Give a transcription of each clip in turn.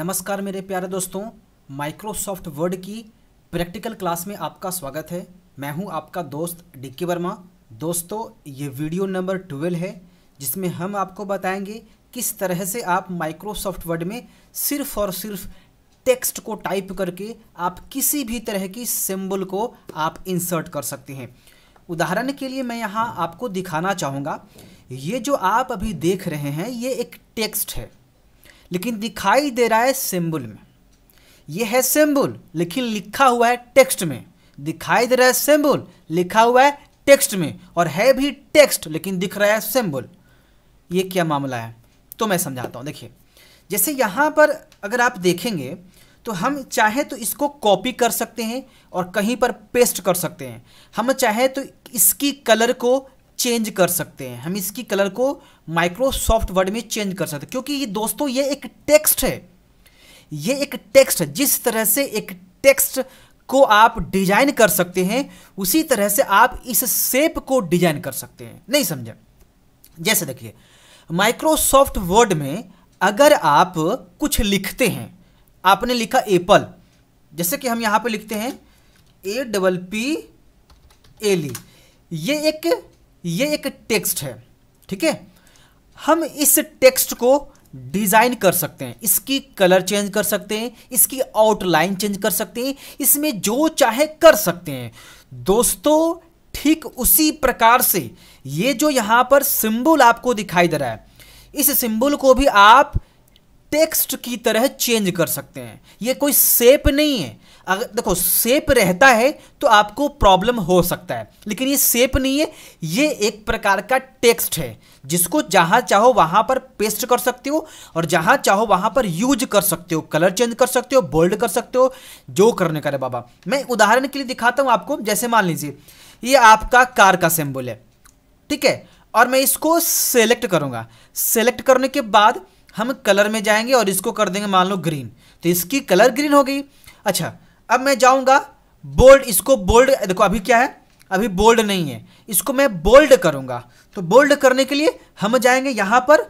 नमस्कार मेरे प्यारे दोस्तों माइक्रोसॉफ्ट वर्ड की प्रैक्टिकल क्लास में आपका स्वागत है मैं हूं आपका दोस्त डिक्की वर्मा दोस्तों ये वीडियो नंबर ट्वेल्व है जिसमें हम आपको बताएंगे किस तरह से आप माइक्रोसॉफ्ट वर्ड में सिर्फ और सिर्फ टेक्स्ट को टाइप करके आप किसी भी तरह की सिंबल को आप इंसर्ट कर सकते हैं उदाहरण के लिए मैं यहाँ आपको दिखाना चाहूँगा ये जो आप अभी देख रहे हैं ये एक टेक्स्ट है लेकिन दिखाई दे रहा है सिंबल में यह है सिंबल लेकिन लिखा हुआ है टेक्स्ट में दिखाई दे रहा है सिंबल लिखा हुआ है टेक्स्ट में और है भी टेक्स्ट लेकिन दिख रहा है सिंबल ये क्या मामला है तो मैं समझाता हूँ देखिए जैसे यहाँ पर अगर आप देखेंगे तो हम चाहे तो इसको कॉपी कर सकते हैं और कहीं पर पेस्ट कर सकते हैं हम चाहे तो इसकी कलर को चेंज कर सकते हैं हम इसकी कलर को माइक्रोसॉफ्ट वर्ड में चेंज कर सकते क्योंकि ये दोस्तों ये एक टेक्स्ट है ये एक टेक्स्ट जिस तरह से एक टेक्स्ट को आप डिजाइन कर सकते हैं उसी तरह से आप इस शेप को डिजाइन कर सकते हैं नहीं समझे जैसे देखिए माइक्रोसॉफ्ट वर्ड में अगर आप कुछ लिखते हैं आपने लिखा एप्पल जैसे कि हम यहां पे लिखते हैं ए डबल पी एल ये एक ये एक टेक्स्ट है ठीक है हम इस टेक्स्ट को डिज़ाइन कर सकते हैं इसकी कलर चेंज कर सकते हैं इसकी आउटलाइन चेंज कर सकते हैं इसमें जो चाहे कर सकते हैं दोस्तों ठीक उसी प्रकार से ये जो यहाँ पर सिंबल आपको दिखाई दे रहा है इस सिंबल को भी आप टेक्स्ट की तरह चेंज कर सकते हैं ये कोई सेप नहीं है अगर देखो सेप रहता है तो आपको प्रॉब्लम हो सकता है लेकिन ये सेप नहीं है ये एक प्रकार का टेक्स्ट है जिसको जहाँ चाहो वहाँ पर पेस्ट कर सकते हो और जहाँ चाहो वहाँ पर यूज कर सकते हो कलर चेंज कर सकते हो बोल्ड कर सकते हो जो करने का बाबा मैं उदाहरण के लिए दिखाता हूँ आपको जैसे मान लीजिए ये आपका कार का सिंबल है ठीक है और मैं इसको सेलेक्ट करूँगा सेलेक्ट करने के बाद हम कलर में जाएंगे और इसको कर देंगे मान लो ग्रीन तो इसकी कलर ग्रीन हो गई अच्छा अब मैं जाऊँगा बोल्ड इसको बोल्ड देखो अभी क्या है अभी बोल्ड नहीं है इसको मैं बोल्ड करूँगा तो बोल्ड करने के लिए हम जाएंगे यहां पर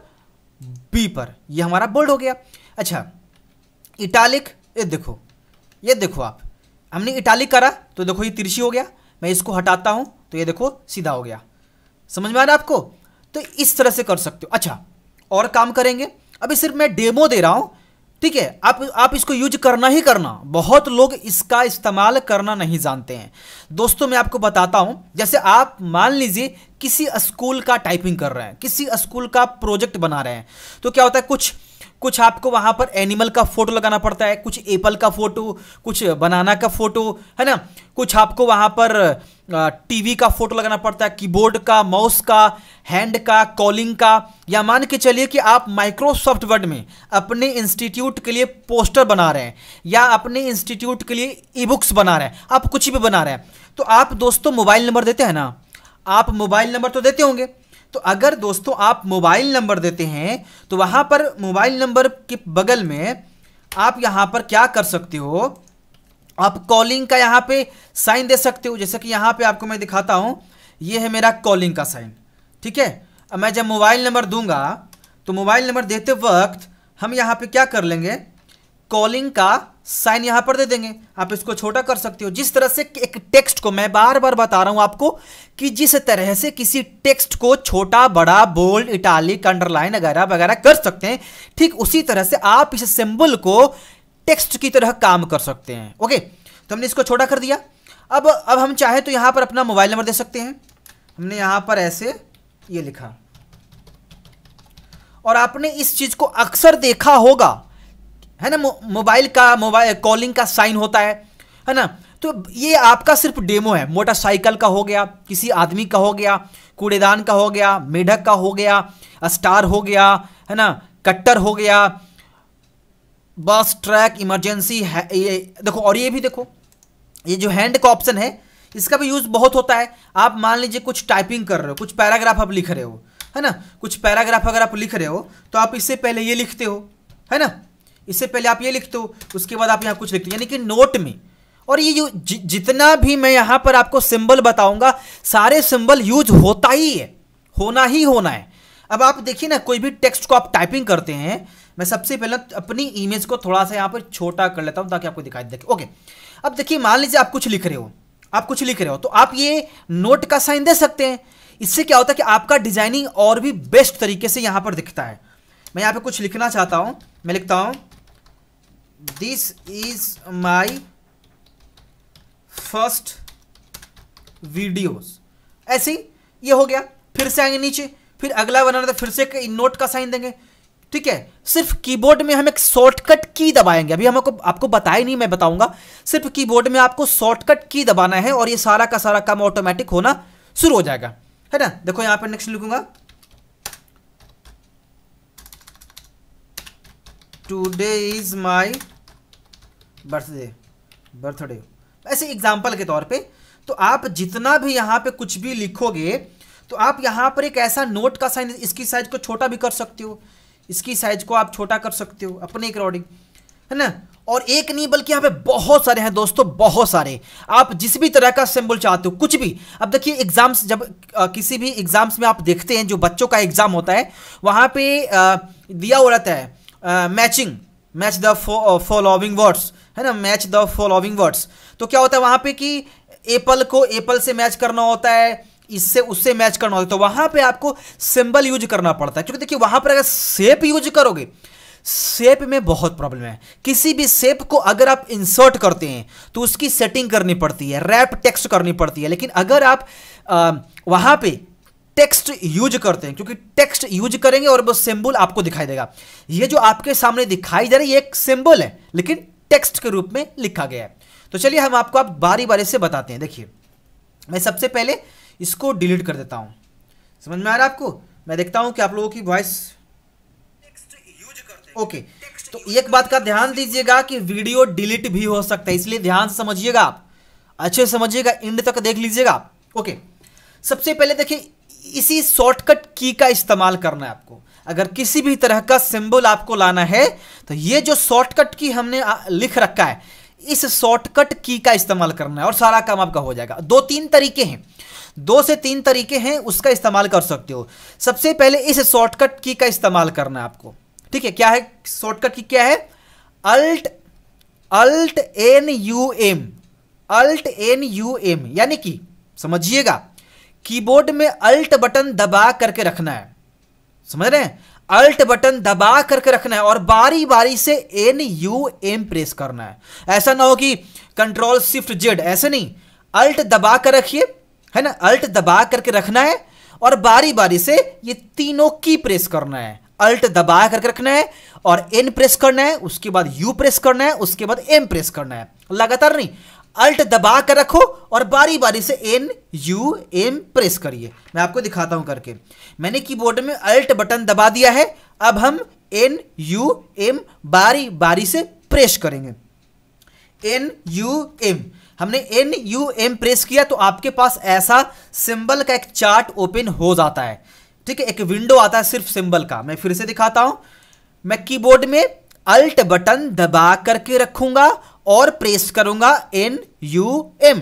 बी पर ये हमारा बोल्ड हो गया अच्छा इटालिक ये देखो ये देखो आप हमने इटालिक करा तो देखो ये तिरछी हो गया मैं इसको हटाता हूँ तो ये देखो सीधा हो गया समझ में आ रहा है आपको तो इस तरह से कर सकते हो अच्छा और काम करेंगे अभी सिर्फ मैं डेमो दे रहा हूँ ठीक है आप आप इसको यूज करना ही करना बहुत लोग इसका इस्तेमाल करना नहीं जानते हैं दोस्तों मैं आपको बताता हूँ जैसे आप मान लीजिए किसी स्कूल का टाइपिंग कर रहे हैं किसी स्कूल का प्रोजेक्ट बना रहे हैं तो क्या होता है कुछ कुछ आपको वहां पर एनिमल का फोटो लगाना पड़ता है कुछ एप्पल का फोटो कुछ बनाना का फोटो है ना कुछ आपको वहां पर टीवी का फोटो लगाना पड़ता है कीबोर्ड का माउस का हैंड का कॉलिंग का या मान के चलिए कि आप माइक्रोसॉफ्ट वर्ड में अपने इंस्टीट्यूट के लिए पोस्टर बना रहे हैं या अपने इंस्टीट्यूट के लिए ई बुक्स बना रहे हैं आप कुछ भी बना रहे हैं तो आप दोस्तों मोबाइल नंबर देते हैं ना आप मोबाइल नंबर तो देते होंगे तो अगर दोस्तों आप मोबाइल नंबर देते हैं तो वहां पर मोबाइल नंबर के बगल में आप यहां पर क्या कर सकते हो आप कॉलिंग का यहां पे साइन दे सकते हो जैसे कि यहां पे आपको मैं दिखाता हूं ये है मेरा कॉलिंग का साइन ठीक है अब मैं जब मोबाइल नंबर दूंगा तो मोबाइल नंबर देते वक्त हम यहां पे क्या कर लेंगे कॉलिंग का साइन यहां पर दे देंगे आप इसको छोटा कर सकते हो जिस तरह से एक टेक्स्ट को मैं बार बार बता रहा हूं आपको कि जिस तरह से किसी टेक्स्ट को छोटा बड़ा बोल्ड इटालिक अंडरलाइन वगैरह वगैरह कर सकते हैं ठीक उसी तरह से आप इस सिंबल को टेक्स्ट की तरह काम कर सकते हैं ओके तो हमने इसको छोटा कर दिया अब अब हम चाहे तो यहां पर अपना मोबाइल नंबर दे सकते हैं हमने यहां पर ऐसे ये लिखा और आपने इस चीज़ को अक्सर देखा होगा है ना मोबाइल का मोबाइल कॉलिंग का साइन होता है है ना तो ये आपका सिर्फ डेमो है मोटरसाइकिल का हो गया किसी आदमी का हो गया कूड़ेदान का हो गया मेढक का हो गया स्टार हो गया है ना कट्टर हो गया बस ट्रैक इमरजेंसी है ये देखो और ये भी देखो ये जो हैंड का ऑप्शन है इसका भी यूज़ बहुत होता है आप मान लीजिए कुछ टाइपिंग कर रहे हो कुछ पैराग्राफ आप लिख रहे हो है ना कुछ पैराग्राफ अगर आप लिख रहे हो तो आप इससे पहले ये लिखते हो है ना इससे पहले आप ये लिखते हो उसके बाद आप यहाँ कुछ लिखते हो यानी कि नोट में और ये जितना भी मैं यहां पर आपको सिंबल बताऊंगा सारे सिंबल यूज होता ही है होना ही होना है अब आप देखिए ना कोई भी टेक्स्ट को आप टाइपिंग करते हैं मैं सबसे पहले अपनी इमेज को थोड़ा सा यहां पर छोटा कर लेता हूं ताकि आपको दिखाई देखे ओके अब देखिए मान लीजिए आप कुछ लिख रहे हो आप कुछ लिख रहे हो तो आप ये नोट का साइन दे सकते हैं इससे क्या होता है कि आपका डिजाइनिंग और भी बेस्ट तरीके से यहां पर दिखता है मैं यहां पे कुछ लिखना चाहता हूं मैं लिखता हूं this is my first videos ऐसे ही ये हो गया फिर से आएंगे नीचे फिर अगला बनाना था फिर से नोट का साइन देंगे ठीक है सिर्फ कीबोर्ड में हम एक शॉर्टकट की दबाएंगे अभी हमको आपको बताया नहीं मैं बताऊंगा सिर्फ कीबोर्ड में आपको शॉर्टकट की दबाना है और ये सारा का सारा काम ऑटोमेटिक होना शुरू हो जाएगा है ना देखो यहां पर नेक्स्ट लिखूंगा today is my birthday birthday ऐसे एग्जाम्पल के तौर पे तो आप जितना भी यहाँ पे कुछ भी लिखोगे तो आप यहाँ पर एक ऐसा नोट का साइन इसकी साइज को छोटा भी कर सकते हो इसकी साइज को आप छोटा कर सकते हो अपने अकॉर्डिंग है ना और एक नहीं बल्कि यहाँ पे बहुत सारे हैं दोस्तों बहुत सारे आप जिस भी तरह का सिंबल चाहते हो कुछ भी अब देखिए एग्जाम्स जब आ, किसी भी एग्जाम्स में आप देखते हैं जो बच्चों का एग्जाम होता है वहाँ पे आ, दिया हो रहता है matching match the following words है ना मैच द फॉलोइंग वर्ड्स तो क्या होता है वहां पे कि एपल को एपल से मैच करना होता है इससे उससे मैच करना होता है तो वहां पे आपको सिंबल यूज करना पड़ता है क्योंकि देखिए वहां पर अगर सेप यूज करोगे सेप में बहुत प्रॉब्लम है किसी भी सेप को अगर आप इंसर्ट करते हैं तो उसकी सेटिंग करनी पड़ती है रैप टेक्स्ट करनी पड़ती है लेकिन अगर आप आ, वहां पे टेक्स्ट यूज करते हैं क्योंकि टेक्स्ट यूज करेंगे और वो सिंबल आपको दिखाई देगा ये जो आपके सामने दिखाई दे रही है एक सिंबल है लेकिन टेक्स्ट के रूप में लिखा गया है तो चलिए हम आपको आप बारी बारी से बताते हैं देखिए मैं सबसे पहले इसको डिलीट कर देता हूं समझ में आ रहा है आपको मैं देखता हूं कि आप लोगों की वॉइस ओके तो एक बात का ध्यान दीजिएगा कि वीडियो डिलीट भी हो सकता है इसलिए ध्यान समझिएगा आप अच्छे समझिएगा इंड तक देख लीजिएगा ओके सबसे पहले देखिए इसी शॉर्टकट की का इस्तेमाल करना है आपको अगर किसी भी तरह का सिंबल आपको लाना है तो ये जो शॉर्टकट की हमने लिख रखा है इस शॉर्टकट की का इस्तेमाल करना है और सारा काम आपका हो जाएगा दो तीन तरीके हैं दो से तीन तरीके हैं उसका इस्तेमाल कर सकते हो सबसे पहले इस शॉर्टकट की का इस्तेमाल करना है आपको ठीक है क्या है शॉर्टकट की क्या है alt alt N U M alt N U M यानी कि समझिएगा कीबोर्ड में अल्ट बटन दबा करके रखना है समझ रहे हैं अल्ट बटन दबा करके रखना है और बारी बारी से एन यू एम प्रेस करना है ऐसा ना हो कि कंट्रोल शिफ्ट जेड ऐसे नहीं अल्ट दबा कर रखिए है ना अल्ट दबा करके रखना है और बारी बारी से ये तीनों की प्रेस करना है अल्ट दबा करके रखना है और एन प्रेस करना है उसके बाद यू प्रेस करना है उसके बाद एम प्रेस करना है लगातार नहीं अल्ट दबा कर रखो और बारी बारी से एन यू एम प्रेस करिए मैं आपको दिखाता हूं करके मैंने कीबोर्ड में अल्ट बटन दबा दिया है अब हम एन यू एम बारी बारी से प्रेस करेंगे एन यू एम हमने एन यू एम प्रेस किया तो आपके पास ऐसा सिंबल का एक चार्ट ओपन हो जाता है ठीक है एक विंडो आता है सिर्फ सिंबल का मैं फिर से दिखाता हूं मैं कीबोर्ड में अल्ट बटन दबा करके रखूंगा और प्रेस करूंगा एन यू एम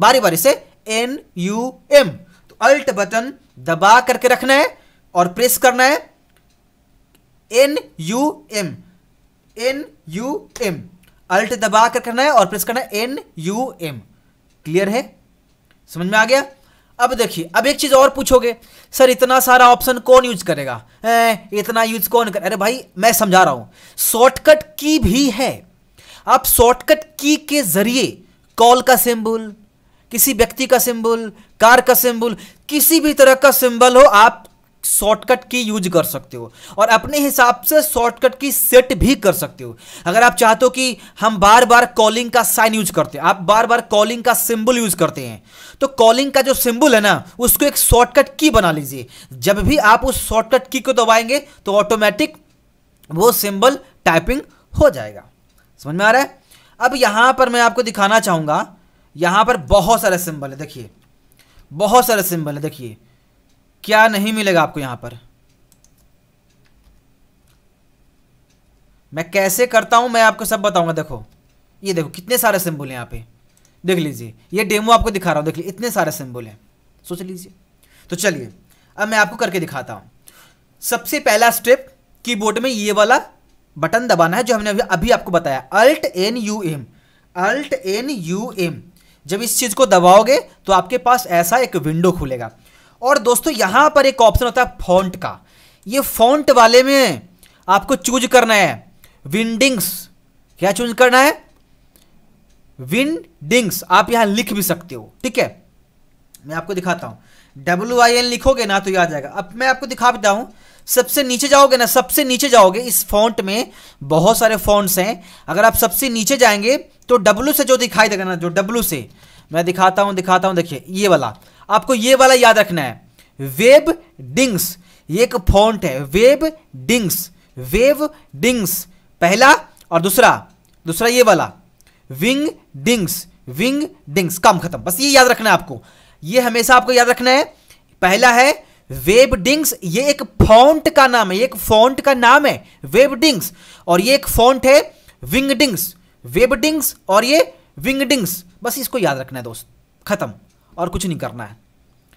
बारी बारी से एन यू एम तो अल्ट बटन दबा करके रखना है और प्रेस करना है N U M N U M alt दबा कर करना है और प्रेस करना है एन यू एम क्लियर है समझ में आ गया अब देखिए अब एक चीज़ और पूछोगे सर इतना सारा ऑप्शन कौन यूज करेगा ए, इतना यूज कौन कर अरे भाई मैं समझा रहा हूं शॉर्टकट की भी है आप शॉर्टकट की के जरिए कॉल का सिंबल किसी व्यक्ति का सिंबल कार का सिंबल किसी भी तरह का सिंबल हो आप शॉर्टकट की यूज कर सकते हो और अपने हिसाब से शॉर्टकट की सेट भी कर सकते हो अगर आप चाहते हो कि हम बार बार कॉलिंग का साइन यूज करते हैं आप बार बार कॉलिंग का सिंबल यूज करते हैं तो कॉलिंग का जो सिंबल है ना उसको एक शॉर्टकट की बना लीजिए जब भी आप उस शॉर्टकट की को दबाएंगे तो ऑटोमेटिक वो सिंबल टाइपिंग हो जाएगा समझ में आ रहा है अब यहां पर मैं आपको दिखाना चाहूंगा यहां पर बहुत सारे सिंबल है देखिए बहुत सारे सिंबल है देखिए क्या नहीं मिलेगा आपको यहां पर मैं कैसे करता हूं मैं आपको सब बताऊंगा देखो ये देखो कितने सारे सिंबल हैं यहां पे देख लीजिए ये डेमो आपको दिखा रहा हूं देख लीजिए इतने सारे सिंबल हैं सोच लीजिए तो चलिए अब मैं आपको करके दिखाता हूं सबसे पहला स्टेप कीबोर्ड में ये वाला बटन दबाना है जो हमने अभी अभी आपको बताया alt N U M alt N U M जब इस चीज़ को दबाओगे तो आपके पास ऐसा एक विंडो खुलेगा और दोस्तों यहां पर एक ऑप्शन होता है फॉन्ट का ये फॉन्ट वाले में आपको चूज करना है विंडिंग्स क्या चूज करना है विंडिंग्स आप यहां लिख भी सकते हो ठीक है मैं आपको दिखाता हूं डब्ल्यू आई एन लिखोगे ना तो याद आ जाएगा अब मैं आपको दिखा देता हूँ सबसे नीचे जाओगे ना सबसे नीचे जाओगे इस फॉन्ट में बहुत सारे फॉन्ट्स हैं अगर आप सबसे नीचे जाएंगे तो डब्लू से जो दिखाई देगा ना जो डब्लू से मैं दिखाता हूं दिखाता हूं देखिए ये वाला आपको ये वाला याद रखना है वेब डिंग्स ये एक फॉन्ट है वेब डिंग्स वेब डिंग्स पहला और दूसरा दूसरा ये वाला विंग डिंग्स विंग डिंग्स काम खत्म बस ये याद रखना है आपको ये हमेशा आपको याद रखना है पहला है वेबडिंग्स ये एक फॉन्ट का नाम है ये एक फॉन्ट का नाम है वेबडिंग्स और ये एक फॉन्ट है विंगडिंग्स वेबडिंग्स और ये विंगडिंग्स बस इसको याद रखना है दोस्त खत्म और कुछ नहीं करना है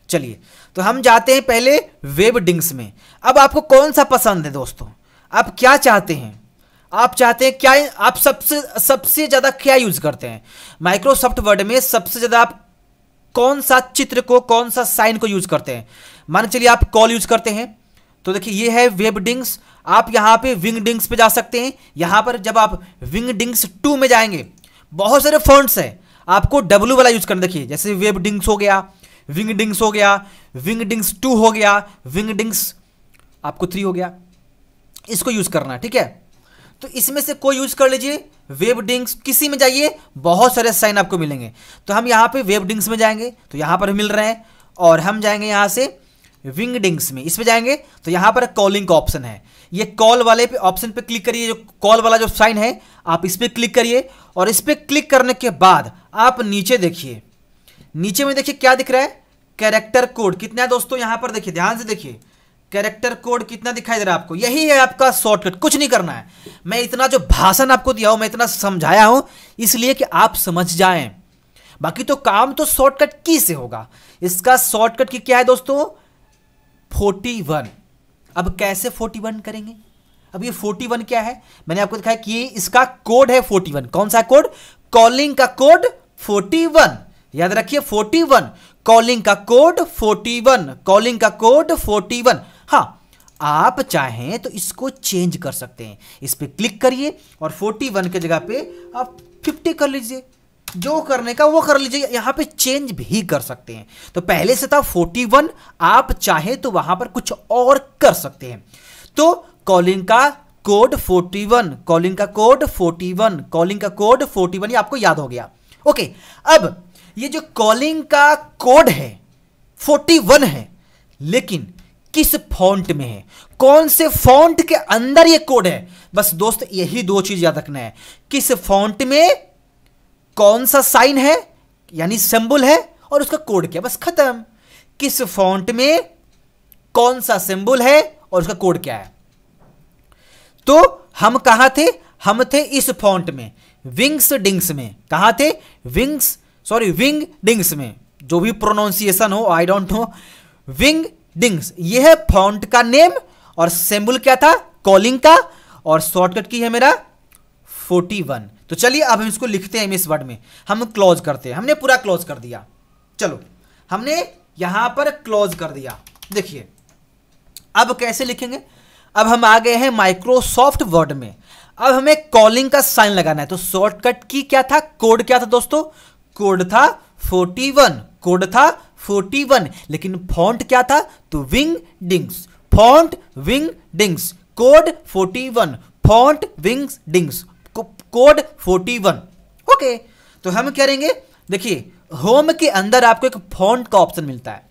चलिए तो हम जाते हैं पहले वेबडिंग्स में अब आपको कौन सा पसंद है दोस्तों आप क्या चाहते हैं आप चाहते हैं क्या आप सबसे सबसे ज़्यादा क्या यूज़ करते हैं माइक्रोसॉफ्ट वर्ड में सबसे ज़्यादा आप कौन सा चित्र को कौन सा साइन को यूज करते हैं मान चलिए आप कॉल यूज करते हैं तो देखिए ये है वेब डिंग्स आप यहां पे विंग डिंग्स पे जा सकते हैं यहां पर जब आप विंग डिंग्स टू में जाएंगे बहुत सारे फॉन्ट्स हैं आपको डब्ल्यू वाला यूज करना देखिए जैसे वेब डिंग्स हो गया विंग डिंग्स हो गया विंग डिंग्स टू हो गया विंग डिंग्स आपको थ्री हो गया इसको यूज करना ठीक है तो इसमें से कोई यूज कर लीजिए वेबडिंग्स किसी में जाइए बहुत सारे साइन आपको मिलेंगे तो हम यहाँ पे डिंक्स में जाएंगे तो यहाँ पर मिल रहे हैं और हम जाएंगे यहाँ से विंग डिंग्स में इसमें जाएंगे तो यहाँ पर कॉलिंग का ऑप्शन है ये कॉल वाले पे ऑप्शन पे क्लिक करिए जो कॉल वाला जो साइन है आप इस पर क्लिक करिए और इस पर क्लिक करने के बाद आप नीचे देखिए नीचे में देखिए क्या दिख रहा है कैरेक्टर कोड कितना है दोस्तों यहाँ पर देखिए ध्यान से देखिए कैरेक्टर कोड कितना दिखाई दे रहा है आपको यही है आपका शॉर्टकट कुछ नहीं करना है मैं इतना जो भाषण आपको दिया हूं मैं इतना समझाया हूं इसलिए कि आप समझ जाएं बाकी तो काम तो शॉर्टकट की से होगा इसका शॉर्टकट की क्या है दोस्तों फोर्टी वन अब कैसे फोर्टी वन करेंगे अब ये फोर्टी वन क्या है मैंने आपको दिखाया कि इसका कोड है फोर्टी वन कौन सा कोड कॉलिंग का कोड फोर्टी वन याद रखिए फोर्टी वन कॉलिंग का कोड फोर्टी वन कॉलिंग का कोड फोर्टी वन हाँ आप चाहें तो इसको चेंज कर सकते हैं इस पर क्लिक करिए और 41 के जगह पे आप 50 कर लीजिए जो करने का वो कर लीजिए यहाँ पे चेंज भी कर सकते हैं तो पहले से था 41 आप चाहें तो वहाँ पर कुछ और कर सकते हैं तो कॉलिंग का कोड 41 कॉलिंग का कोड 41 कॉलिंग का कोड 41 ये आपको याद हो गया ओके अब ये जो कॉलिंग का कोड है 41 है लेकिन किस फॉन्ट में है कौन से फॉन्ट के अंदर ये कोड है बस दोस्त यही दो चीज याद रखना है किस फॉन्ट में कौन सा साइन है यानी सिंबल है और उसका कोड क्या बस खत्म किस फॉन्ट में कौन सा सिंबल है और उसका कोड क्या है तो हम कहा थे हम थे इस फॉन्ट में विंग्स डिंग्स में कहा थे विंग्स सॉरी विंग डिंग्स में जो भी प्रोनाउंसिएशन हो I don't know Wingdings ये है फॉन्ट का नेम और सेम्बुल क्या था कॉलिंग का और शॉर्टकट की है मेरा 41 तो चलिए अब हम इसको लिखते हैं इस वर्ड में हम क्लोज करते हैं हमने पूरा क्लोज कर दिया चलो हमने यहां पर क्लोज कर दिया देखिए अब कैसे लिखेंगे अब हम आ गए हैं माइक्रोसॉफ्ट वर्ड में अब हमें कॉलिंग का साइन लगाना है तो शॉर्टकट की क्या था कोड क्या था दोस्तों कोड था 41 कोड था 41 लेकिन फॉन्ट क्या था तो Wingdings font Wingdings code 41 font Wingdings code 41 okay तो हम करेंगे देखिए होम के अंदर आपको एक फॉन्ट का ऑप्शन मिलता है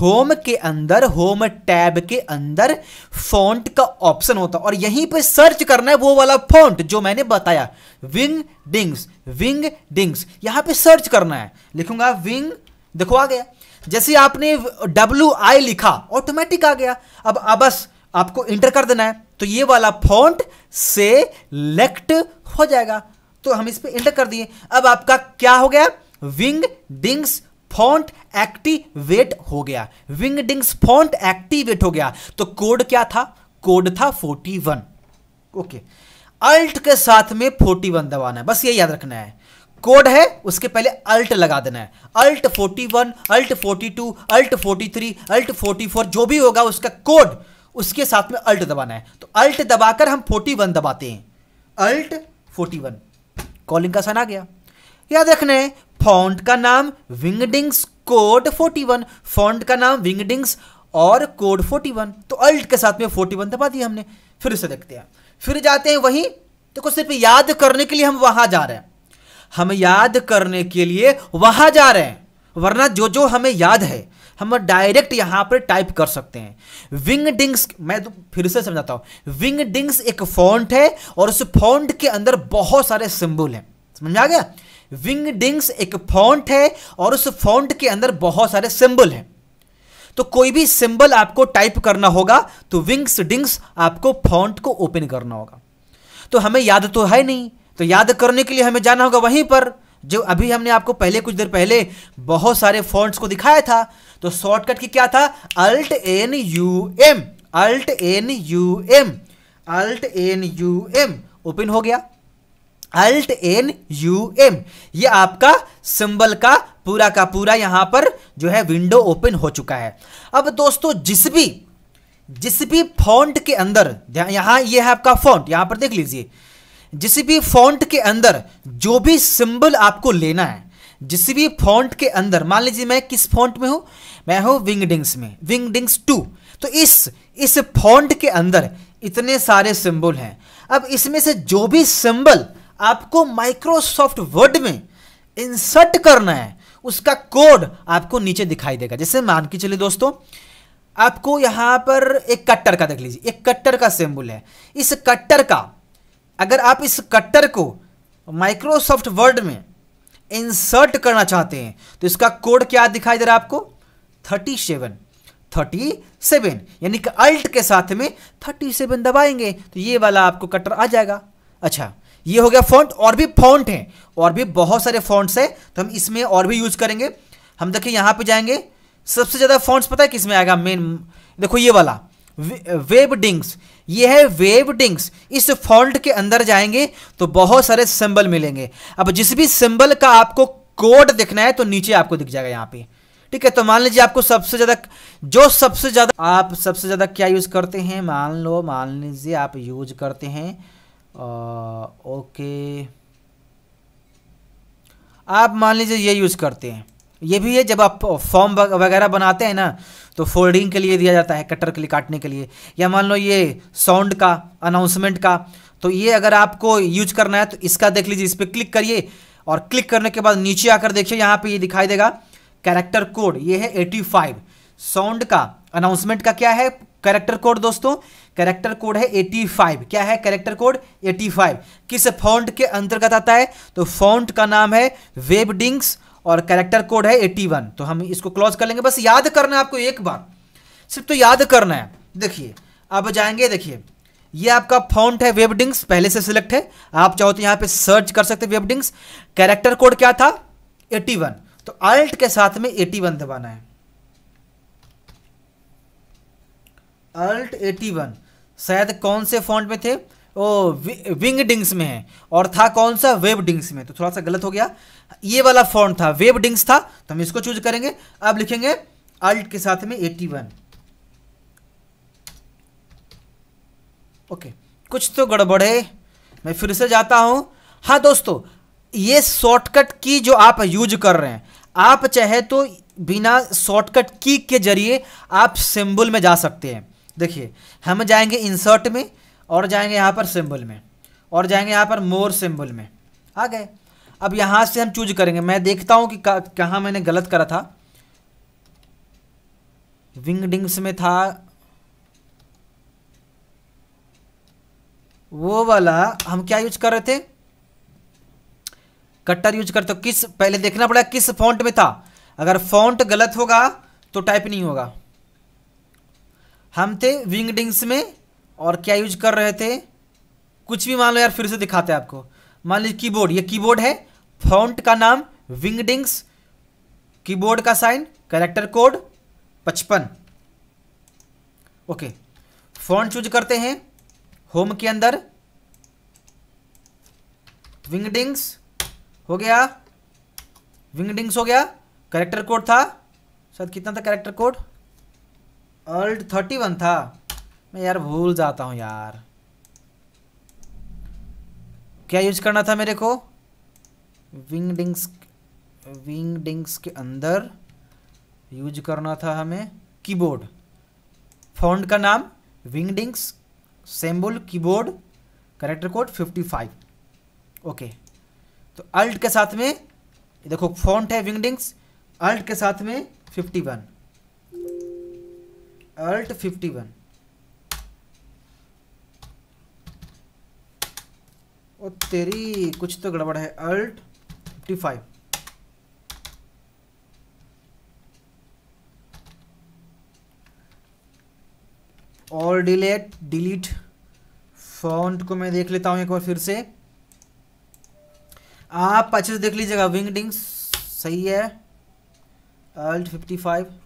होम के अंदर होम टैब के अंदर फॉन्ट का ऑप्शन होता है और यहीं पे सर्च करना है वो वाला फॉन्ट जो मैंने बताया विंग डिंग्स विंग डिंग्स यहां पे सर्च करना है लिखूंगा विंग देखो आ गया जैसे आपने डब्ल्यू आई लिखा ऑटोमेटिक आ गया अब अब बस आपको इंटर कर देना है तो ये वाला फॉन्ट सेलेक्ट हो जाएगा तो हम इस पर इंटर कर दिए अब आपका क्या हो गया विंग डिंग्स फॉन्ट एक्टिवेट हो गया विंग डिंग्स फॉन्ट एक्टिवेट हो गया तो कोड क्या था कोड था 41 ओके अल्ट के साथ में 41 दबाना है बस ये याद रखना है कोड है उसके पहले अल्ट लगा देना है अल्ट 41, अल्ट 42, अल्ट 43, अल्ट 44 जो भी होगा उसका कोड उसके साथ में अल्ट दबाना है तो अल्ट दबाकर हम 41 दबाते हैं अल्ट 41 कॉलिंग का सन आ गया याद रखना है फॉन्ट का नाम विंगडिंग्स कोड 41 फॉन्ट का नाम विंगडिंग्स और कोड 41 तो अल्ट के साथ में 41 दबा दिया हमने फिर से देखते हैं फिर जाते हैं वहीं देखो तो सिर्फ याद करने के लिए हम वहां जा रहे हैं हम याद करने के लिए वहां जा रहे हैं वरना जो जो हमें याद है हम डायरेक्ट यहां पर टाइप कर सकते हैं विंग डिंग्स मैं तो फिर से समझाता हूं विंग डिंग्स एक फॉन्ट है और उस फॉन्ट के अंदर बहुत सारे सिंबल हैं समझ आ गया विंग डिंग्स एक फॉन्ट है और उस फॉन्ट के अंदर बहुत सारे सिंबल हैं तो कोई भी सिंबल आपको टाइप करना होगा तो विंग्स डिंग्स आपको फॉन्ट को ओपन करना होगा तो हमें याद तो है नहीं तो याद करने के लिए हमें जाना होगा वहीं पर जो अभी हमने आपको पहले कुछ देर पहले बहुत सारे फॉन्ट्स को दिखाया था तो शॉर्टकट की क्या था alt N U M alt N U M alt N U M open हो गया अल्ट एन यू एम ये आपका सिंबल का पूरा का पूरा यहां पर जो है विंडो ओपन हो चुका है अब दोस्तों जिस भी जिस भी फॉन्ट के अंदर यहां ये है आपका फॉन्ट यहां पर देख लीजिए जिस भी फॉन्ट के अंदर जो भी सिंबल आपको लेना है जिस भी फॉन्ट के अंदर मान लीजिए मैं किस फॉन्ट में हूं मैं हूं विंगडिंग्स में विंगडिंग्स टू तो इस इस फॉन्ट के अंदर इतने सारे सिंबल हैं अब इसमें से जो भी सिंबल आपको माइक्रोसॉफ्ट वर्ड में इंसर्ट करना है उसका कोड आपको नीचे दिखाई देगा जैसे मान के चलिए दोस्तों आपको यहां पर एक कट्टर का देख लीजिए एक कट्टर का सिंबल है इस कट्टर का अगर आप इस कट्टर को माइक्रोसॉफ्ट वर्ड में इंसर्ट करना चाहते हैं तो इसका कोड क्या दिखाई दे रहा है आपको थर्टी सेवन थर्टी सेवन यानी कि अल्ट के साथ में थर्टी सेवन दबाएंगे तो ये वाला आपको कट्टर आ जाएगा अच्छा ये हो गया फॉन्ट और भी फॉन्ट हैं और भी बहुत सारे फॉन्ट्स हैं तो हम इसमें और भी यूज करेंगे हम देखिए यहाँ पे जाएंगे सबसे ज़्यादा फॉन्ट्स पता है किस में आएगा मेन देखो ये वाला वे, वेब डिंग्स ये है डिंग्स इस फॉल्ट के अंदर जाएंगे तो बहुत सारे सिंबल मिलेंगे अब जिस भी सिंबल का आपको कोड दिखना है तो नीचे आपको दिख जाएगा यहाँ पे ठीक है तो मान लीजिए आपको सबसे ज़्यादा जो सबसे ज़्यादा आप सबसे ज़्यादा क्या यूज़ करते हैं मान लो मान लीजिए आप यूज करते हैं आ, ओके आप मान लीजिए ये यूज़ करते हैं ये भी है जब आप फॉर्म वगैरह बनाते हैं ना तो फोल्डिंग के लिए दिया जाता है कटर के लिए काटने के लिए या मान लो ये साउंड का अनाउंसमेंट का तो ये अगर आपको यूज करना है तो इसका देख लीजिए इस पर क्लिक करिए और क्लिक करने के बाद नीचे आकर देखिए यहाँ पे ये दिखाई देगा कैरेक्टर कोड ये है एटी फाइव साउंड का अनाउंसमेंट का क्या है कैरेक्टर कोड दोस्तों कैरेक्टर कोड है एटी फाइव क्या है कैरेक्टर कोड एटी फाइव किस फॉन्ट के अंतर्गत आता है तो फॉन्ट का नाम है वेबडिंग्स और कैरेक्टर कोड है एट्टी वन तो हम इसको क्लोज कर लेंगे बस याद करना है आपको एक बार सिर्फ तो याद करना है देखिए अब जाएंगे देखिए ये आपका फॉन्ट है वेबडिंग्स पहले से सिलेक्ट है आप चाहो तो यहाँ पे सर्च कर सकते हैं वेबडिंग्स कैरेक्टर कोड क्या था 81 तो अल्ट के साथ में 81 दबाना है अल्ट 81 शायद कौन से फॉन्ट में थे ओ विंग डिंग्स में है और था कौन सा वेब डिंग्स में तो थोड़ा सा गलत हो गया ये वाला फॉन्ट था वेब डिंग्स था तो हम इसको चूज करेंगे अब लिखेंगे अल्ट के साथ में एटी वन ओके कुछ तो गड़बड़ है मैं फिर से जाता हूं हाँ दोस्तों ये शॉर्टकट की जो आप यूज कर रहे हैं आप चाहे तो बिना शॉर्टकट की के जरिए आप सिंबल में जा सकते हैं देखिए हम जाएंगे इंसर्ट में और जाएंगे यहाँ पर सिंबल में और जाएंगे यहाँ पर मोर सिंबल में आ गए अब यहाँ से हम चूज करेंगे मैं देखता हूँ कि कहाँ मैंने गलत करा था विंगडिंग्स में था वो वाला हम क्या यूज कर रहे थे कट्टर यूज करते किस पहले देखना पड़ा किस फॉन्ट में था अगर फॉन्ट गलत होगा तो टाइप नहीं होगा हम थे विंगडिंग्स में और क्या यूज कर रहे थे कुछ भी मान लो यार फिर से दिखाते हैं आपको मान लीजिए कीबोर्ड ये कीबोर्ड है फॉन्ट का नाम विंगडिंग्स कीबोर्ड का साइन करेक्टर कोड पचपन ओके फॉन्ट चूज करते हैं होम के अंदर विंगडिंग्स हो गया विंगडिंग्स हो गया करेक्टर कोड था शायद कितना था character code Alt thirty one था मैं यार भूल जाता हूँ यार क्या यूज करना था मेरे को विंगडिंग्स विंगडिंग्स के अंदर यूज करना था हमें कीबोर्ड फॉन्ट का नाम Wingdings symbol keyboard character code 55 okay तो अल्ट के साथ में देखो फॉन्ट है विंगडिंग्स अल्ट के साथ में 51 अल्ट 51 और तेरी कुछ तो गड़बड़ है अल्ट फिफ्टी फाइव और डिलेट डिलीट फॉन्ट को मैं देख लेता हूं एक बार फिर से आप अच्छे से देख लीजिएगा विंग डिंग सही है अल्ट फिफ्टी फाइव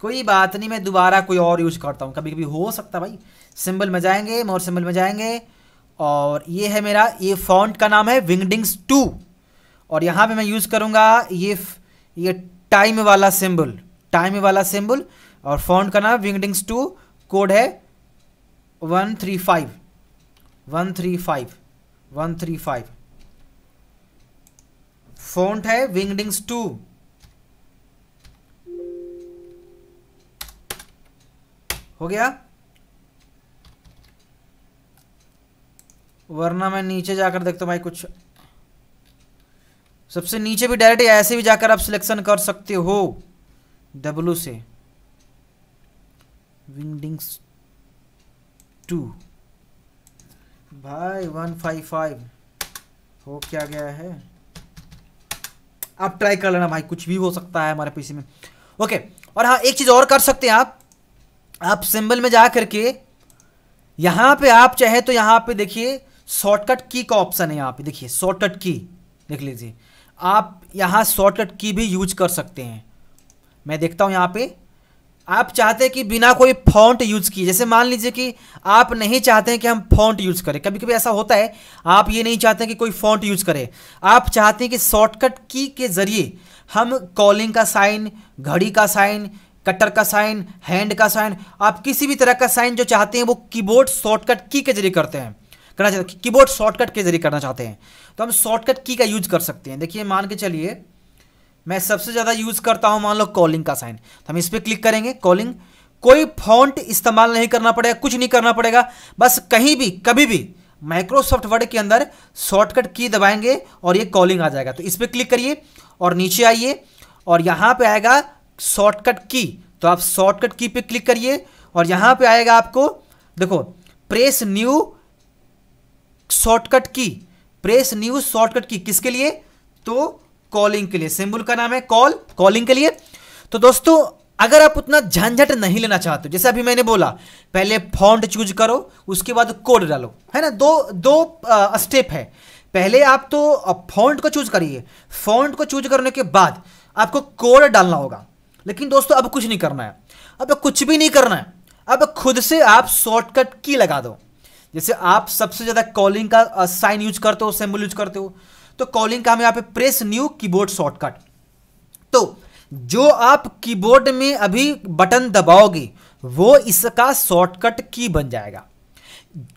कोई बात नहीं मैं दोबारा कोई और यूज करता हूं कभी कभी हो सकता भाई सिंबल में जाएंगे मोर सिंबल में जाएंगे और ये है मेरा ये फॉन्ट का नाम है विंगडिंग्स टू और यहाँ पे मैं यूज़ करूँगा ये ये टाइम वाला सिंबल टाइम वाला सिंबल और फॉन्ट का नाम विंगडिंग्स टू कोड है one three five one three five one three five font है विंगडिंग्स टू हो गया वरना मैं नीचे जाकर देखता हूँ भाई कुछ सबसे नीचे भी डायरेक्ट ऐसे भी जाकर आप सिलेक्शन कर सकते हो डब्लू से विंडिंग्स टू भाई वन फाइव फाइव हो क्या गया है आप ट्राई कर लेना भाई कुछ भी हो सकता है हमारे पीसी में ओके और हाँ एक चीज़ और कर सकते हैं आप आप सिंबल में जा करके यहां पे आप चाहे तो यहां पे देखिए शॉर्टकट की का ऑप्शन है यहाँ पे देखिए शॉर्टकट की देख लीजिए आप यहाँ शॉर्टकट की भी यूज कर सकते हैं मैं देखता हूँ यहाँ पे आप चाहते हैं कि बिना कोई फॉन्ट यूज़ किए जैसे मान लीजिए कि आप नहीं चाहते हैं कि हम फॉन्ट यूज़ करें कभी कभी ऐसा होता है आप ये नहीं चाहते हैं कि कोई फॉन्ट यूज़ करे आप चाहते हैं कि शॉर्टकट की के ज़रिए हम कॉलिंग का साइन घड़ी का साइन कटर का साइन हैंड का साइन आप किसी भी तरह का साइन जो चाहते हैं वो कीबोर्ड शॉर्टकट की के जरिए करते हैं करना चाहते हैं कीबोर्ड शॉर्टकट के जरिए करना चाहते हैं तो हम शॉर्टकट की का यूज़ कर सकते हैं देखिए मान के चलिए मैं सबसे ज़्यादा यूज़ करता हूं मान लो कॉलिंग का साइन तो हम इस पर क्लिक करेंगे कॉलिंग कोई फॉन्ट इस्तेमाल नहीं करना पड़ेगा कुछ नहीं करना पड़ेगा बस कहीं भी कभी भी माइक्रोसॉफ्ट वर्ड के अंदर शॉर्टकट की दबाएंगे और ये कॉलिंग आ जाएगा तो इस पर क्लिक करिए और नीचे आइए और यहां पे आएगा शॉर्टकट की तो आप शॉर्टकट की पे क्लिक करिए और यहां पे आएगा आपको देखो प्रेस न्यू शॉर्टकट की प्रेस न्यूज शॉर्टकट की किसके लिए तो कॉलिंग के लिए सिंबल का नाम है कॉल कॉलिंग के लिए तो दोस्तों अगर आप उतना झंझट नहीं लेना चाहते हो जैसे अभी मैंने बोला पहले फॉन्ट चूज करो उसके बाद कोड डालो है ना दो दो स्टेप है पहले आप तो फॉन्ट को चूज करिए फॉन्ट को चूज करने के बाद आपको कोड डालना होगा लेकिन दोस्तों अब कुछ नहीं करना है अब कुछ भी नहीं करना है अब खुद से आप शॉर्टकट की लगा दो जैसे आप सबसे ज़्यादा कॉलिंग का साइन यूज करते हो सिंबल यूज करते हो तो कॉलिंग का हम यहाँ पे प्रेस न्यू कीबोर्ड शॉर्टकट तो जो आप कीबोर्ड में अभी बटन दबाओगे वो इसका शॉर्टकट की बन जाएगा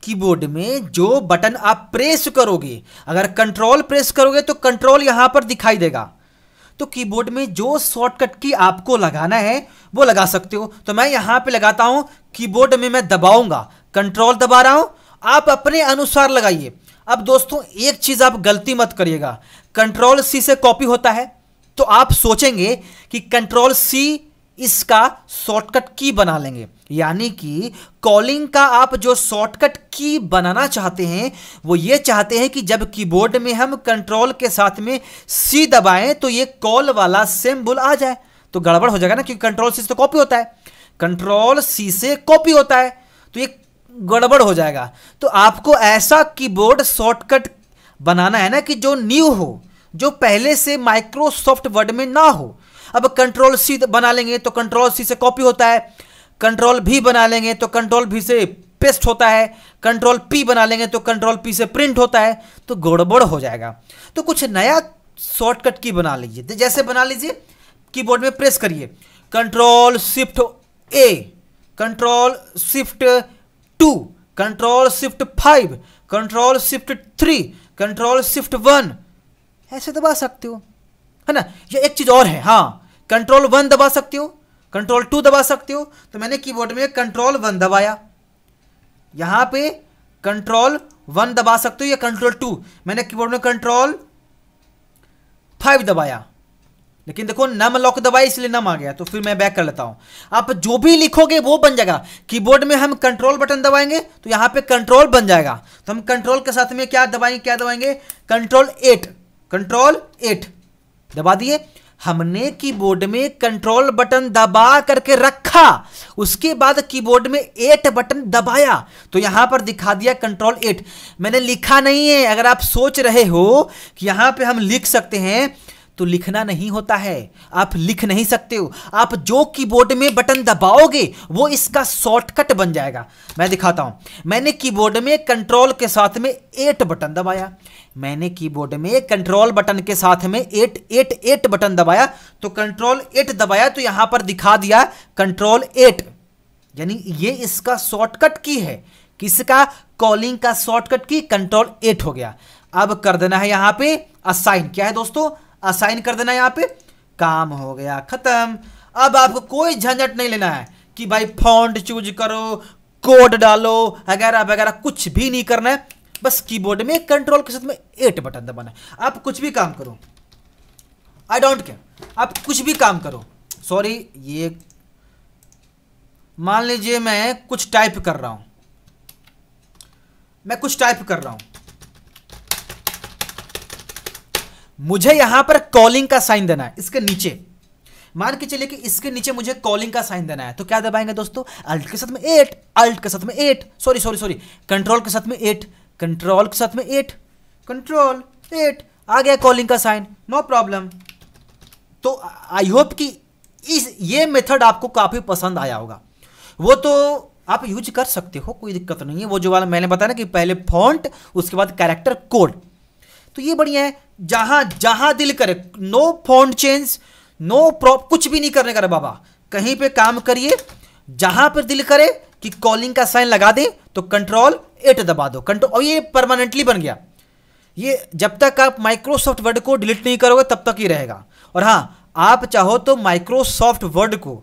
कीबोर्ड में जो बटन आप प्रेस करोगे अगर कंट्रोल प्रेस करोगे तो कंट्रोल यहां पर दिखाई देगा तो कीबोर्ड में जो शॉर्टकट की आपको लगाना है वो लगा सकते हो तो मैं यहां पे लगाता हूं कीबोर्ड में मैं दबाऊंगा कंट्रोल दबा रहा हूं आप अपने अनुसार लगाइए अब दोस्तों एक चीज़ आप गलती मत करिएगा कंट्रोल सी से कॉपी होता है तो आप सोचेंगे कि कंट्रोल सी इसका शॉर्टकट की बना लेंगे यानी कि कॉलिंग का आप जो शॉर्टकट की बनाना चाहते हैं वो ये चाहते हैं कि जब कीबोर्ड में हम कंट्रोल के साथ में सी दबाएं तो ये कॉल वाला बुल आ जाए तो गड़बड़ हो जाएगा ना क्योंकि कंट्रोल सी से तो कॉपी होता है कंट्रोल सी से कॉपी होता है तो ये गड़बड़ हो जाएगा तो आपको ऐसा कीबोर्ड शॉर्टकट बनाना है ना कि जो न्यू हो जो पहले से माइक्रोसॉफ्ट वर्ड में ना हो अब कंट्रोल तो सी बना लेंगे तो कंट्रोल सी से कॉपी होता है कंट्रोल भी बना लेंगे तो कंट्रोल भी से पेस्ट होता है कंट्रोल पी बना लेंगे तो कंट्रोल पी से प्रिंट होता है तो गड़बड़ हो जाएगा तो कुछ नया शॉर्टकट की बना लीजिए तो जैसे बना लीजिए कीबोर्ड में प्रेस करिए control shift A control shift two control shift five control shift three control shift one ऐसे दबा सकते हो है ना ये एक चीज़ और है हाँ कंट्रोल वन दबा सकते हो कंट्रोल टू दबा सकते हो तो मैंने कीबोर्ड में कंट्रोल वन दबाया यहां पे कंट्रोल वन दबा सकते हो या कंट्रोल टू मैंने कीबोर्ड में कंट्रोल फाइव दबाया लेकिन देखो नम लॉक दबाए इसलिए नम आ गया तो फिर मैं बैक कर लेता हूं आप जो भी लिखोगे वो बन जाएगा कीबोर्ड में हम कंट्रोल बटन दबाएंगे तो यहां पे कंट्रोल बन जाएगा तो हम कंट्रोल के साथ में क्या दबाएंगे क्या दबाएंगे कंट्रोल एट कंट्रोल एट दबा दिए हमने कीबोर्ड में कंट्रोल बटन दबा करके रखा उसके बाद कीबोर्ड में एट बटन दबाया तो यहां पर दिखा दिया कंट्रोल एट मैंने लिखा नहीं है अगर आप सोच रहे हो कि यहां पे हम लिख सकते हैं तो लिखना नहीं होता है आप लिख नहीं सकते हो आप जो कीबोर्ड में बटन दबाओगे वो इसका शॉर्टकट बन जाएगा मैं दिखाता हूं मैंने कीबोर्ड में कंट्रोल के साथ में एट बटन दबाया मैंने कीबोर्ड में कंट्रोल बटन के साथ में एट एट एट बटन दबाया तो कंट्रोल एट दबाया तो यहां पर दिखा दिया कंट्रोल एट यानी ये इसका शॉर्टकट की है किसका कॉलिंग का शॉर्टकट की कंट्रोल एट हो गया अब कर देना है यहां पे असाइन क्या है दोस्तों असाइन कर देना यहाँ पे काम हो गया खत्म अब आपको कोई झंझट नहीं लेना है कि भाई फॉन्ट चूज करो कोड डालो वगैरह वगैरह कुछ भी नहीं करना है बस कीबोर्ड में कंट्रोल के साथ में एट बटन दबाना है आप कुछ भी काम करो आई डोंट केयर आप कुछ भी काम करो सॉरी ये मान लीजिए मैं कुछ टाइप कर रहा हूं मैं कुछ टाइप कर रहा हूं मुझे यहां पर कॉलिंग का साइन देना है इसके नीचे मान के चलिए कि इसके नीचे मुझे कॉलिंग का साइन देना है तो क्या दबाएंगे दोस्तों अल्ट के साथ में एट अल्ट के साथ में eight sorry sorry sorry control के साथ में एट कंट्रोल के साथ में एट कंट्रोल एट आ गया कॉलिंग का साइन नो प्रॉब्लम तो आई होप कि इस ये मेथड आपको काफ़ी पसंद आया होगा वो तो आप यूज कर सकते हो कोई दिक्कत नहीं है वो जो वाला मैंने बताया ना कि पहले फॉन्ट उसके बाद कैरेक्टर कोड तो ये बढ़िया है जहां जहां दिल करे no phone change no prop कुछ भी नहीं करने का बाबा कहीं पे काम करिए जहां पर दिल करे कि कॉलिंग का साइन लगा दे तो कंट्रोल एट दबा दो कंट्रोल और ये परमानेंटली बन गया ये जब तक आप माइक्रोसॉफ्ट वर्ड को डिलीट नहीं करोगे तब तक ही रहेगा और हाँ आप चाहो तो माइक्रोसॉफ्ट वर्ड को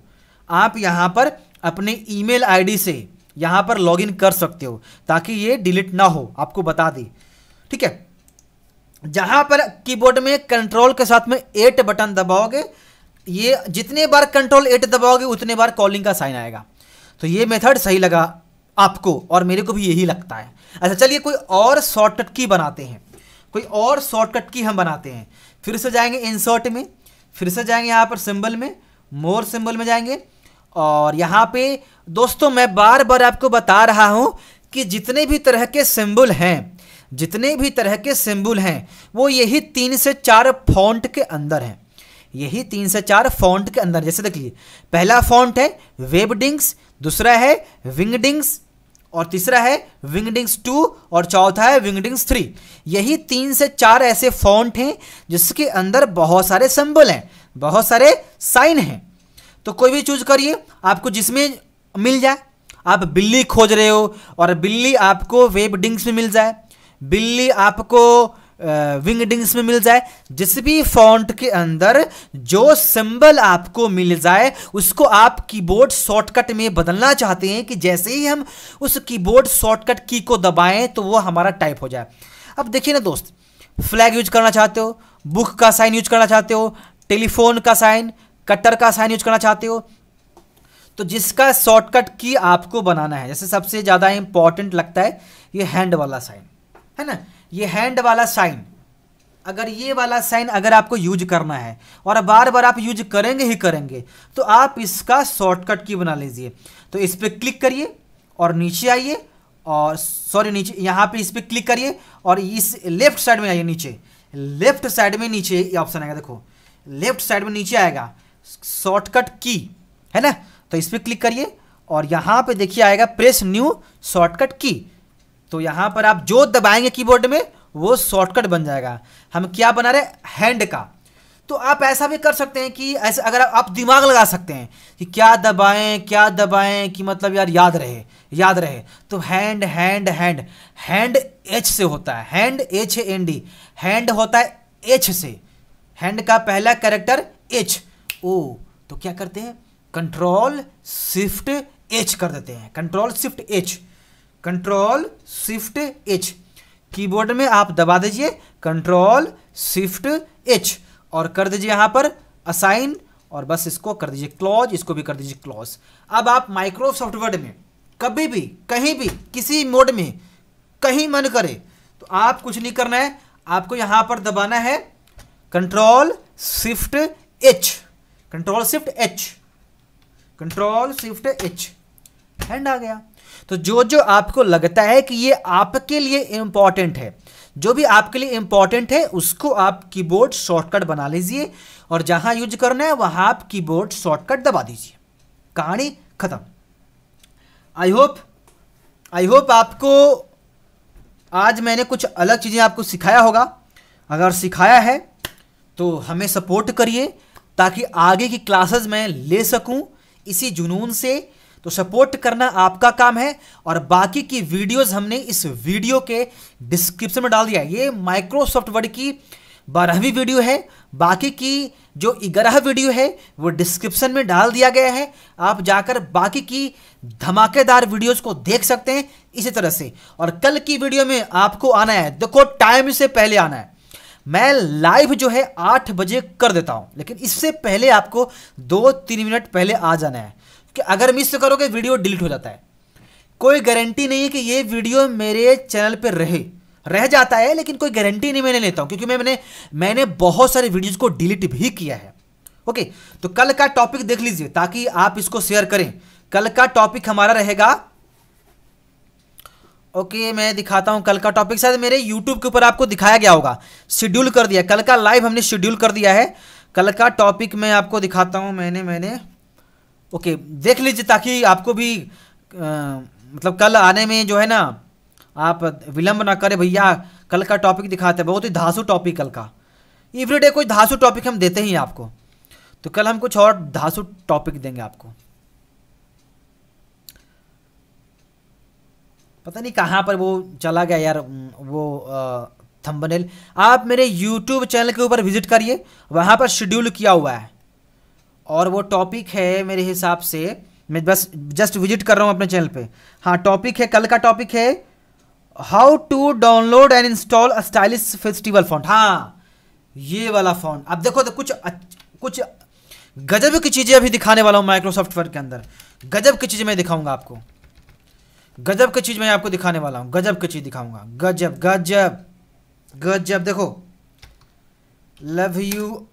आप यहाँ पर अपने ईमेल आईडी से यहाँ पर लॉगिन कर सकते हो ताकि ये डिलीट ना हो आपको बता दे ठीक है जहां पर कीबोर्ड में कंट्रोल के साथ में एट बटन दबाओगे ये जितने बार कंट्रोल एट दबाओगे उतने बार कॉलिंग का साइन आएगा तो ये मेथड सही लगा आपको और मेरे को भी यही लगता है अच्छा चलिए कोई और शॉर्टकट की बनाते हैं कोई और शॉर्टकट की हम बनाते हैं फिर से जाएंगे इंसर्ट में फिर से जाएंगे यहाँ पर सिंबल में मोर सिंबल में जाएंगे और यहाँ पे दोस्तों मैं बार बार आपको बता रहा हूँ कि जितने भी तरह के सिंबल हैं जितने भी तरह के सिंबल हैं वो यही तीन से चार फॉन्ट के अंदर हैं यही तीन से चार फॉन्ट के अंदर जैसे देख पहला फॉन्ट है वेबडिंग्स दूसरा है विंगडिंग्स और तीसरा है विंगडिंग्स टू और चौथा है विंगडिंग्स थ्री यही तीन से चार ऐसे फॉन्ट हैं जिसके अंदर बहुत सारे सिंबल हैं बहुत सारे साइन हैं तो कोई भी चूज करिए आपको जिसमें मिल जाए आप बिल्ली खोज रहे हो और बिल्ली आपको वेबडिंग्स में मिल जाए बिल्ली आपको विंगडिंग्स में मिल जाए जिस भी फॉन्ट के अंदर जो सिंबल आपको मिल जाए उसको आप कीबोर्ड शॉर्टकट में बदलना चाहते हैं कि जैसे ही हम उस कीबोर्ड शॉर्टकट की को दबाएं तो वो हमारा टाइप हो जाए अब देखिए ना दोस्त फ्लैग यूज करना चाहते हो बुक का साइन यूज करना चाहते हो टेलीफोन का साइन कटर का साइन यूज करना चाहते हो तो जिसका शॉर्टकट की आपको बनाना है जैसे सबसे ज़्यादा इंपॉर्टेंट लगता है ये हैंड वाला साइन है ना ये हैंड वाला साइन अगर ये वाला साइन अगर आपको यूज करना है और बार बार आप यूज करेंगे ही करेंगे तो आप इसका शॉर्टकट की बना लीजिए तो इस पर क्लिक करिए और नीचे आइए और सॉरी नीचे यहाँ पे इस पर क्लिक करिए और इस लेफ्ट साइड में आइए नीचे लेफ्ट साइड में नीचे ये ऑप्शन आएगा देखो लेफ्ट साइड में नीचे आएगा शॉर्टकट की है ना तो इस पर क्लिक करिए और यहाँ पे देखिए आएगा प्रेस न्यू शॉर्टकट की तो यहाँ पर आप जो दबाएंगे कीबोर्ड में वो शॉर्टकट बन जाएगा हम क्या बना रहे हैंड का तो आप ऐसा भी कर सकते हैं कि ऐसे अगर आप दिमाग लगा सकते हैं कि क्या दबाएं क्या दबाएं कि मतलब यार याद रहे याद रहे तो hand hand hand hand H से होता है hand H N D hand होता है एच से हैंड का पहला कैरेक्टर एच ओ तो क्या करते हैं कंट्रोल शिफ्ट एच कर देते हैं control shift H control swift H keyboard में आप दबा दीजिए कंट्रोल स्विफ्ट एच और कर दीजिए यहाँ पर असाइन और बस इसको कर दीजिए क्लॉज इसको भी कर दीजिए क्लॉज अब आप माइक्रोसॉफ्ट वर्ड में कभी भी कहीं भी किसी मोड में कहीं मन करे तो आप कुछ नहीं करना है आपको यहाँ पर दबाना है control swift H control swift H control swift H hand आ गया तो जो जो आपको लगता है कि ये आपके लिए इम्पॉर्टेंट है जो भी आपके लिए इम्पॉर्टेंट है उसको आप कीबोर्ड शॉर्टकट बना लीजिए और जहां यूज करना है वहां आप कीबोर्ड शॉर्टकट दबा दीजिए कहानी ख़त्म आई होप आई होप आपको आज मैंने कुछ अलग चीज़ें आपको सिखाया होगा अगर सिखाया है तो हमें सपोर्ट करिए ताकि आगे की क्लासेस मैं ले सकूं इसी जुनून से तो सपोर्ट करना आपका काम है और बाकी की वीडियोस हमने इस वीडियो के डिस्क्रिप्शन में डाल दिया है ये माइक्रोसॉफ्ट वर्ड की बारहवीं वीडियो है बाकी की जो ग्यारह वीडियो है वो डिस्क्रिप्शन में डाल दिया गया है आप जाकर बाकी की धमाकेदार वीडियोस को देख सकते हैं इसी तरह से और कल की वीडियो में आपको आना है देखो टाइम से पहले आना है मैं लाइव जो है आठ बजे कर देता हूं लेकिन इससे पहले आपको दो तीन मिनट पहले आ जाना है कि अगर मिस करोगे वीडियो डिलीट हो जाता है कोई गारंटी नहीं है कि ये वीडियो मेरे चैनल पर रहे रह जाता है लेकिन कोई गारंटी नहीं मैंने लेता हूं क्योंकि मैं मैंने मैंने बहुत सारे वीडियोज़ को डिलीट भी किया है ओके तो कल का टॉपिक देख लीजिए ताकि आप इसको शेयर करें कल का टॉपिक हमारा रहेगा ओके okay, मैं दिखाता हूं कल का टॉपिक शायद मेरे यूट्यूब के ऊपर आपको दिखाया गया होगा शेड्यूल कर दिया कल का लाइव हमने शेड्यूल कर दिया है कल का टॉपिक मैं आपको दिखाता हूं मैंने मैंने ओके देख लीजिए ताकि आपको भी आ, मतलब कल आने में जो है ना आप विलंब ना करें भैया कल का टॉपिक दिखाते हैं बहुत ही धासु टॉपिक कल का एवरीडे कोई धासु टॉपिक हम देते ही आपको तो कल हम कुछ और धासु टॉपिक देंगे आपको पता नहीं कहाँ पर वो चला गया यार वो थंबनेल आप मेरे यूट्यूब चैनल के ऊपर विजिट करिए वहाँ पर शेड्यूल किया हुआ है और वो टॉपिक है मेरे हिसाब से मैं बस जस्ट विजिट कर रहा हूँ अपने चैनल पे हाँ टॉपिक है कल का टॉपिक है how to download and install a stylish festival font हाँ ये वाला फॉन्ट अब देखो तो कुछ कुछ गजब की चीज़ें अभी दिखाने वाला हूँ माइक्रोसॉफ्ट वर्क के अंदर गजब की चीज़ें मैं दिखाऊंगा आपको गजब की चीज़ मैं आपको दिखाने वाला हूँ गजब की चीज़ दिखाऊंगा गजब गजब गजब देखो लव यू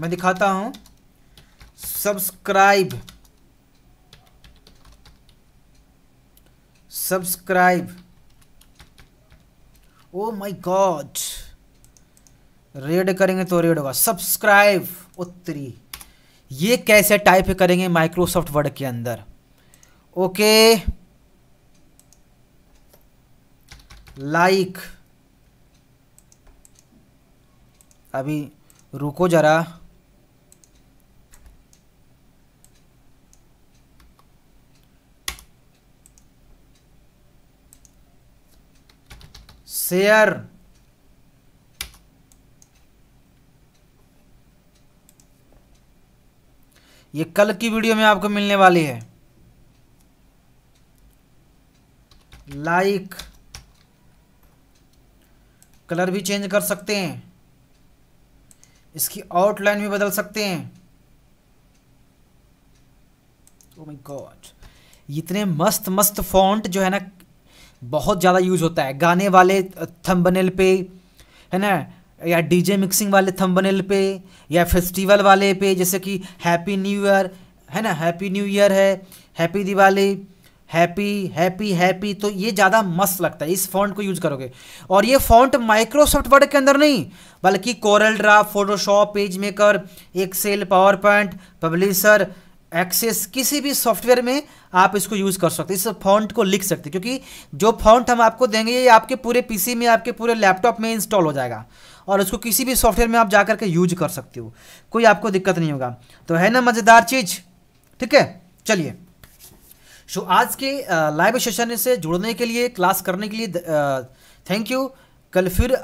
मैं दिखाता हूं subscribe subscribe oh my God red करेंगे तो रेड होगा सब्सक्राइब उत्तरी ये कैसे टाइप करेंगे माइक्रोसॉफ्ट वर्ड के अंदर ओके लाइक अभी रुको जरा शेयर ये कल की वीडियो में आपको मिलने वाली है लाइक कलर भी चेंज कर सकते हैं इसकी आउटलाइन भी बदल सकते हैं ओ माय गॉड इतने मस्त मस्त फॉन्ट जो है ना बहुत ज़्यादा यूज़ होता है गाने वाले थंबनेल पे है ना या डीजे मिक्सिंग वाले थंबनेल पे या फेस्टिवल वाले पे जैसे कि हैप्पी न्यू ईयर है ना हैप्पी न्यू ईयर है happy Diwali happy happy happy तो ये ज़्यादा मस्त लगता है इस फॉन्ट को यूज करोगे और ये फॉन्ट माइक्रोसॉफ्ट वर्ड के अंदर नहीं बल्कि Corel draft Photoshop PageMaker Excel PowerPoint Publisher Access किसी भी सॉफ्टवेयर में आप इसको यूज़ कर सकते इस फॉन्ट को लिख सकते क्योंकि जो फॉन्ट हम आपको देंगे ये आपके पूरे पीसी में आपके पूरे लैपटॉप में इंस्टॉल हो जाएगा और उसको किसी भी सॉफ्टवेयर में आप जा करके यूज कर सकते हो कोई आपको दिक्कत नहीं होगा तो है ना मज़ेदार चीज़ ठीक है चलिए सो आज के लाइव सेशन से जुड़ने के लिए क्लास करने के लिए थैंक यू कल फिर